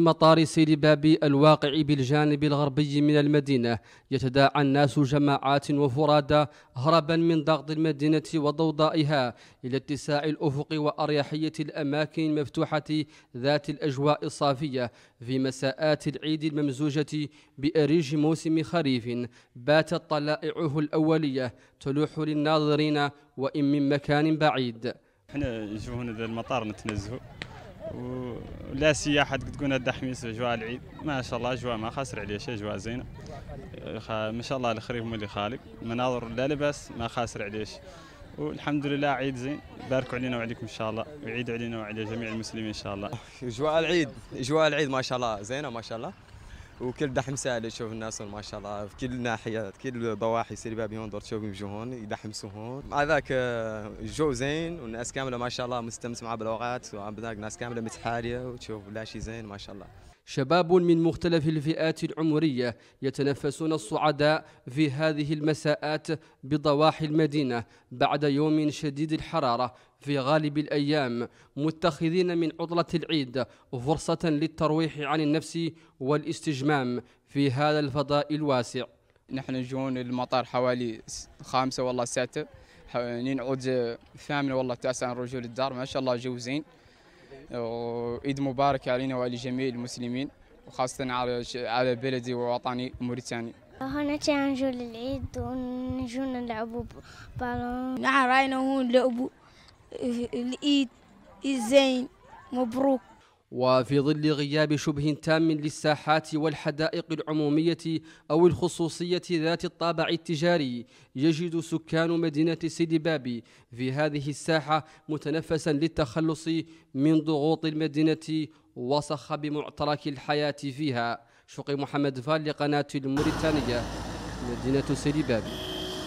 مطار سيل بابي الواقع بالجانب الغربي من المدينة يتداعى الناس جماعات وفرادى هربا من ضغط المدينة وضوضائها إلى اتساع الأفق وأريحية الأماكن المفتوحة ذات الأجواء الصافية في مساءات العيد الممزوجة بأريج موسم خريف باتت طلائعه الأولية تلوح للناظرين وإن من مكان بعيد احنا نشوف هنا المطار نتنزهوا ولا سياحة تقول هذا حميس اجواء العيد ما شاء الله اجواء ما خاسر عليها شيء اجواء زينة ما شاء الله الخريف مولي اللي خالق مناظر لا لباس ما خاسر عليه والحمد لله عيد زين باركوا علينا وعليكم ان شاء الله وعيد علينا وعلى جميع المسلمين ان شاء الله اجواء العيد اجواء العيد ما شاء الله زينه ما شاء الله وكل دحم سالي تشوف الناس ما شاء الله في كل ناحيه كل ضواحي سيري بابي هون تشوف يجوا هون يدحمسوا هون مع ذاك آه، الجو زين والناس كامله ما شاء الله مستمتعه بالاوقات وعم ناس كامله متحاريه وتشوف لا شيء زين ما شاء الله شباب من مختلف الفئات العمرية يتنفسون الصعداء في هذه المساءات بضواحي المدينة بعد يوم شديد الحرارة في غالب الأيام متخذين من عطلة العيد فرصة للترويح عن النفس والاستجمام في هذا الفضاء الواسع نحن جون المطار حوالي خامسة والله ستة نعود آه، ثامنة والله تاسعة رجول للدار ما شاء الله جوزين زين وعيد مبارك علينا وعلى جميع المسلمين وخاصة على على بلدي ووطني موريتاني. هنا تنجو للعيد ونجو نلعبوا بالون نعم راينا هون لعبوا العيد الزين مبروك وفي ظل غياب شبه تام للساحات والحدائق العمومية أو الخصوصية ذات الطابع التجاري يجد سكان مدينة سيدي بابي في هذه الساحة متنفسا للتخلص من ضغوط المدينة وصخب معترك الحياة فيها شقي محمد فال لقناة الموريتانية مدينة سيدي بابي